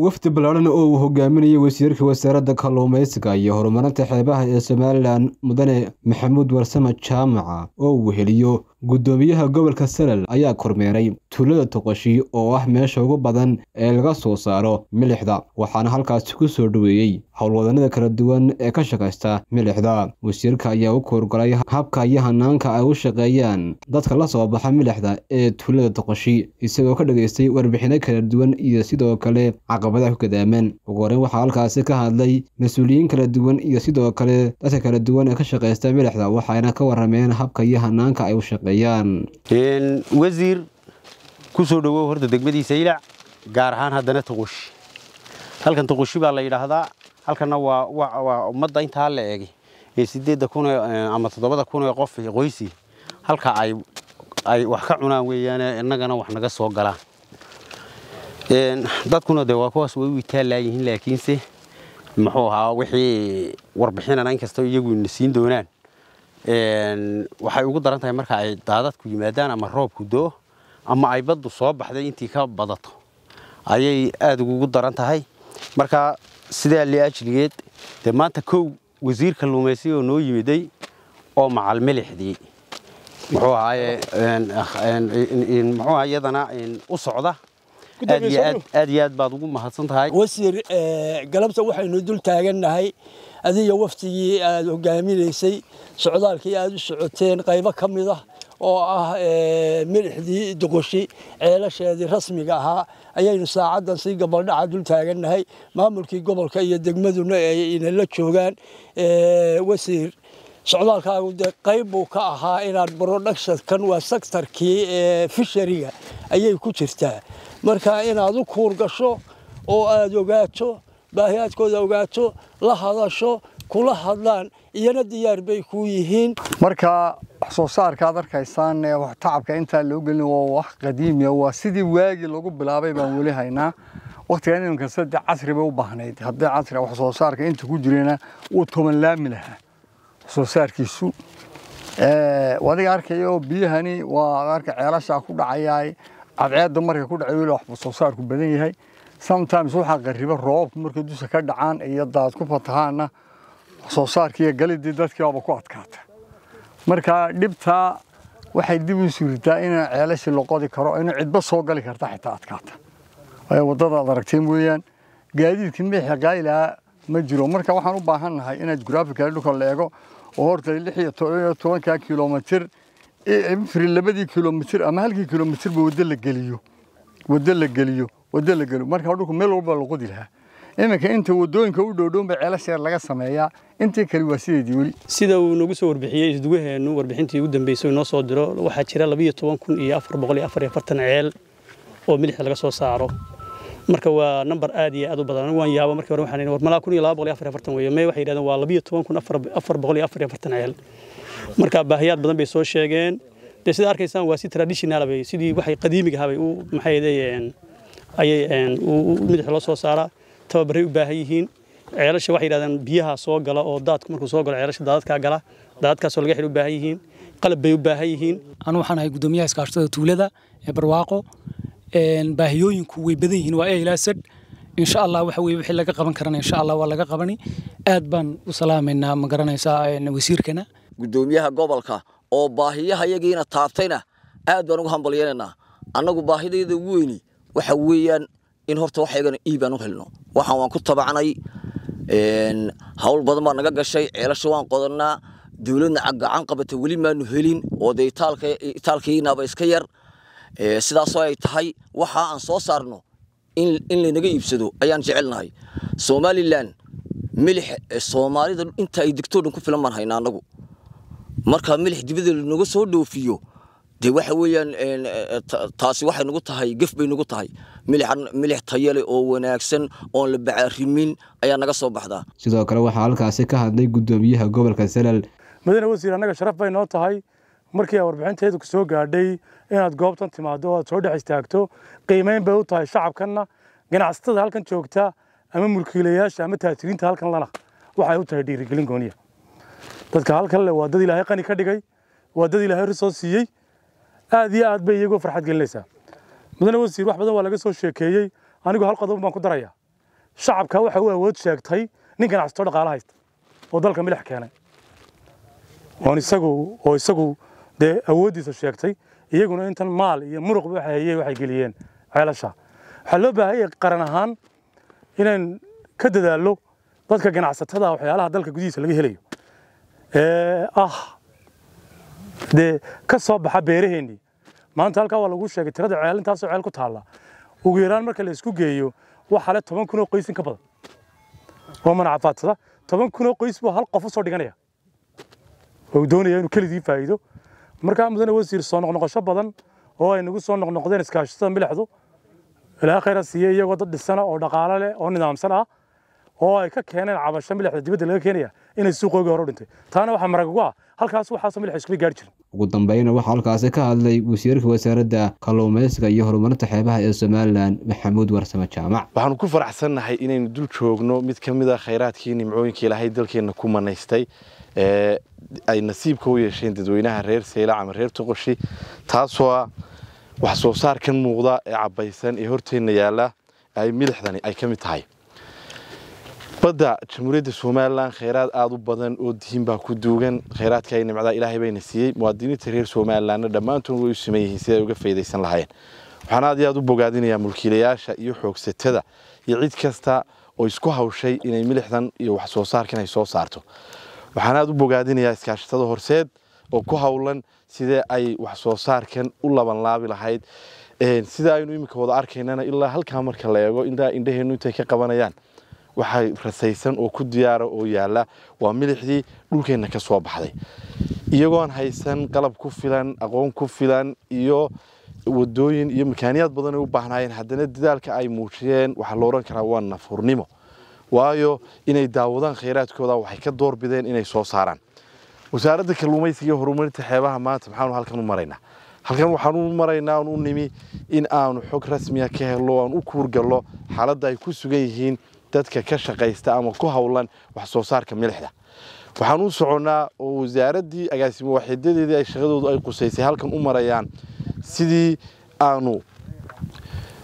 wafdi ballaadhan oo uu hogaaminayay wasiirka wasaaradda kalluumaysiga iyo horumarinta xeebaha ee somalilan mudane maxamuud warsama jaamaca oo uu weheliyo guddoomiyaha gobolka salal ayaa kormeeray tuulada toqoshi oo ah meesha ugu badan ee laga soo saaro milixda waxaana halkaasi ku soo dhoweeyey howlwadanada kala duwan ee ka shaqaysta milixda wasiirka ayaa u kuurgalay habka iyo hanaanka ay u shaqeeyaan dadka la soo baxa milixda ee tuulada toqoshi isagoo ka dhagaystay warbixino kala duwan iyo sidoo kale caqabadaha ku gadaameen ugu horreyn waxaa halkaasi ka hadlay mas-uuliyiin kala duwan iyo sidoo kale dadka kala duwan ee ka shaqaysta midaxda waxayna ka warameen habka iyo hanaanka ay u shaqeeyaan wasiir ku soo dhowow horta degmadiisa ilac gaar ahaan haddana tuqushi halkan tuqushi baa la yidhaahdaa halkanna waa ummadda intaa la eg ee sideedda kun ama toddobada kun ee qof qoysi halka ay wax ka cunaan weeyaane innagana wax naga soo galaan dadkuna de waa kuwaas way u itaalaayihiin laakiinse muxuu ahaa wixii warbixinana inkastoo iyaguna siin doonaan waxay ugu daran tahay marka ay daadadku yimaadaan ama roobku doo ama ay baddu soo baxday intii ka badato ayay aada ugu daran tahay marka sidaa liajligeed dee maanta kow wasiir kalluumaysiga oo noo yimiday oo macal milixdii muxuu ahaaye muxuu aha iyadana u socda aad eh, galabta waxaynu dul taagannahay adiga waftigii aad hogaaminaysay socdaalkii aad u socoteen qaybo ka mid ah oo ah eh, milixdii duqushi ceelasheedii rasmiga ahaa ayaynu saacaddan sii gabaldhaca ah dul taagannahay maamulkii gobolka iyo degmaduna ay eh, inala joogaan wasiir socdaalkaagu dee qayb buu ka ahaa inaad production waa sectorkii fisheriga ayay ku jirtaa markaa inaad u kuur gasho oo aad ogaato baahiyaadkooda ogaato la hadasho kula hadlaan iyana diyaar bay kuu yihiin markaa wax soo saarka aad arkaysaan tacabka intaa loo gelin waa wax qadiimiya waa sidii waagii lagu bilaabay baan weli haynaa waktigan iminka sade casri bay u baahnayd haddii casriga ah wax soo saarka inta ku jirayna wuu toban laami lahaa wax soo saarkiisu adiga arkaya biyahani waa arka ceelashaa ku dhacayaay cadceedda marka ku dhacay weli waxbuu soo saarku badan yahay sometimes waxaa qaribo roobabku markay dusha ka dhacaan iyo daad ku fatahaanna soo saarkiiyo galidii dadkii waaba ku adkaata marka dhibtaa waxay dib u suritaa inaan ceelashii la qodi karo ina cidba soo gali karta xitaa adkaata waayo waddada aad aragteen weeyaan gaadiidkii meexa gaaylaha ma jiro marka waxaan u baahan nahay inaad juraafika dhulka la eego oo horta lix iyo tobankaa kilomitir E, mfri labadii kilomitir ama halkii kilomitirba wado la geliyo wado la geliyo wado la geliyo marka dhulku meel walba la qodi lahaa iminka inta wadooyinka u dhowdhownba ceelasheer laga sameeyaa intii kale waa sideedii weli sida uu nagu soo warbixiyey isdugaheennu warbixintii ugu dambeysay inoo soo diro waxaa jira labiyo toban kun iyo afar boqol iyo afar iyo afartan ceel oo milixda laga soo saaro marka waa nambar aad iyo aad u badan waan yaabo markii hore waxaan war malaa kun iyo laba boqol iyo afar iyo afartan weeye may waxay yidhahdeen waa labiyo toban kun afar boqol iyo afar iyo afartan ceel marka baahiyaad badan bay soo sheegeen de sida arkaysaan waa si traditionalbay sidii waxay qadiimiga u maxayde ayay midaxa loo soo saaraa tababaray u baahan yihiin ceelasha waxay yidhahdeen biyaha soo gala oo daadku markuu soo galo ceelasha daadadkaa gala daadadkaasoo laga xidh u baahan yihiin qalab bay u baahan yihiin anu waxaan ahay guddoomiyaha iskaashatada tuulada ee barwaaqo baahiyooyinku way badan yihiin waa eelaasad insha allah waxa wixii laga qaban karana insha allah waa laga qabani aad baan u salaamaynaa ma garanaysaa wasiirkana gudoomiyaha gobolka oo baahiyaha yagiina taabtayna aad baan ugu hambalyananaa annagu baahidayda ugu weyni waxa weeyaan in horta waxayagana iib aan u helno waxaan waan ku tabacnay hawl badan baa naga gashay ceelasha waan qodannaa dowladna gacan qabata weli maanu helin oo dee itaalkiinaaba iska yar sidaasoo ay tahay waxa aan soo saarno in laynaga iibsado ayaan jecelnahay somalilan milix soomaalida inta ay degtoo ku filan baan haynaa annagu markaa milix dibada lanaga soo dhoofiyo de waxa weyaan e, taasi waxay nagu tahay gef bay nagu tahay milix tayale oo wanaagsan oon la bacaarimin ayaa naga soo baxdaa sidoo kale waxaa halkaasi ka hadlay guddoomiyaha gobolka salal madane wasiir annaga sharaf bay noo tahay markii aa warbixinteedu ku soo gaadhay inaad goobtan timaado oo aad soo dhex istaagto qiimayn bay u tahay shacabkanna ganacsatada halkan joogta ama mulkiilayaasha ama taasiriinta halkan lana waxay u tahay dhiirigelin gooniya dadka halkanle waa dad ilaahay qani ka dhigay waa dad ilaahay soo siiyey aad iyo aad bay iyagoo farxad gelinaysaa mudane wasiir wax badan waa laga soo sheekeeyey anigu hal qodob baan ku darayaa shacabka waxa uu awood sheegtay nin ganacsato dhaqaale haysta oo dalka milix keenay oon isagu oo isagu dee awooddiisa sheegtay iyaguna intan maal iyo muruqba waxa waxay geliyeen ceelasha waxaa loo baahan qaran ahaan inaan ka dadaallo dadka ganacsatada waxyaalaha dalka gudihiisa laga helayo Eh, ah dee ka soo baxa beeraheennii maanta halkaa waa lagu sheegay tirada ceel intaasoo ceel ku taalla ugu yaraan marka la isku geeyo waxaa le toban kun oo qoys in ka badan oo manacafaadsada toban kun oo qoys buu hal qof usoo dhiganaya oo doonaya inuu kelidii faa'iido markaa mudane wasiir soo noqnoqosho badan oo ay nagu soo noqnoqdeen iskaashatada milixdu ilaa khayra siiye iyagoo dad dhisana oo dhaqaalo leh oo nidaamsan ah oo ay ka keeneen cabasho milixda dibadda laga keenaya inay suuqoogii hore u dhintay taana waxaa marag ah halkaas waxaasoo milix iskuma gaari jirin ugu dambayna waxaa halkaasi ka hadlay wasiirka wasaaradda kalluumaysiga iyo horumarinta xeebaha ee somalilan maxamuud warsame jaamac waxaanu ku faraxsannahay inaynu dul joogno mid ka mid a ah khayraadkii nimcooyinka ilaahay dalkeenna ku manaystay ee ay nasiibka u yeesheen dadweynaha reer seylac ama reer toqoshi taasoo ah wax soo saarkan muuqda ee cabaysan ee horteenna yaalla ay milixdani ay ka mid tahay badda jamhuuriyadda somalilan khayraad aada u badan oo dihin baa ku duugan khayraadka ay nimcdaa ilaahay bayna siiyey muwaadiniinta reer somalilanna dhammaantoon way u siman yihiin siday uga faydaysan lahayeen waxaan aad iyo aad u bogaadinayaa mulkiilayaasha iyo xoogsatada iyo cid kasta oo isku hawshay inay milixdan iyo wax soo saarkan ay soo saarto waxaan aada u bogaadinayaa iskaashatada horseed oo ku howlan sidee ay wax soo saarkan u labanlaabi lahayd sida aynu iminka wada arkaynana ilaa halkaa marka la eego ilaa indhaheennu intay ka qabanayaan waxay rasaysan oo ku diyaara oo yaalla waa milixdii dhulkeenna ka soo baxday iyagoon haysan qalab ku filan aqoon ku filan iyo wadooyin iyo makaaniyaad badan ay u baahnaayeen haddana dadaalka ay muujiyeen waxaa la odhan karaa waa nafurnimo waayo inay daawadaan khayraadkooda waxay ka doorbideen inay soo saaraan wasaaradda kalluumaysiga iyo horumarinta xeebaha maanta maxaanu halkan u maraynaa halkan waxaanu maraynaa aan u nimi in aanu xog rasmiya ka hello aan u kuurgallo xaaladda ay ku sugan yihiin dadka ka shaqaysta ama ku hawlan wax soo saarka milixda waxaan u soconnaa oo wasaaraddii agaasimo waaxidadeedii ay shaqadoodu ay qusaysay halkan u marayaan sidii aanu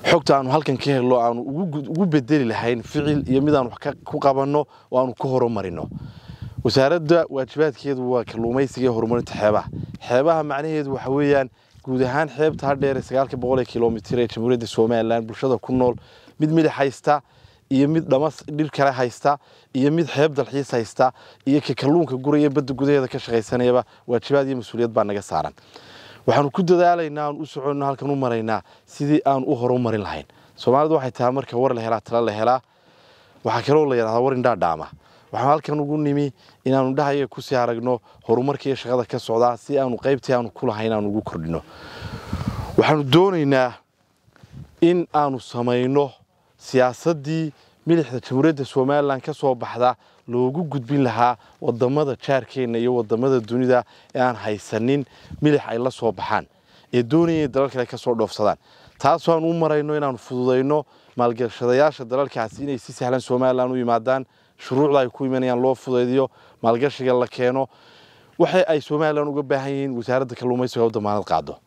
xogta aanu halkan ka helno aanu ugu bedeli lahayn ficil iyo mid aanu wax ku qabanno oo aanu ku horumarino wasaaradda waajibaadkeedu waa kalluumaysiga ee horumarinta xeebaha xeebaha macnaheedu waxa weeyaan guud ahaan xeebta hadheer sagaalka boqol ee kilomitir ee jamhuuriyadda somalilan bulshada ku nool mid milix iyo mid dhamas dhir kale haysta iyo mid xeeb dalxiis haysta iyo ka kalluunka guraya badda gudaheeda ka shaqaysanayaba waajibaad iyo mas-uuliyad baa naga saaran waxaanu ku dadaalaynaa aan u soconna halkan u maraynaa sidii aan u hore lahayn soomaalidu waxay tahay marka war la helaa tala la helaa waxaa kaloo la yidhahdaa war indhaadhaama waxaan halkan ugu nimi inaanu dhahaya kusii aragno horumarkaiyo shaqada ka socdaa si aanu qaybtii aanu ku lahayn aanu ugu kordhino waxaanu doonaynaa in aanu samayno siyaasadii milixda jamhuuriyadda somalilan ka soo baxda loogu gudbin lahaa wadamada jaarkeenna iyo wadamada dunida ee aan haysanin milix ay la soo baxaan ee doonaya dalal kale kasoo dhoofsadaan taasoo aan u marayno inaan fududayno maalgashadayaasha dalalkaasi inay si sahlan somalilan u yimaadaan shuruucda ay ku imanayaan loo fudaydiyo maalgashiga la keeno waxa ay somalilan uga baahan yihiin wasaaradda kalluumaysiga u damaanad qaado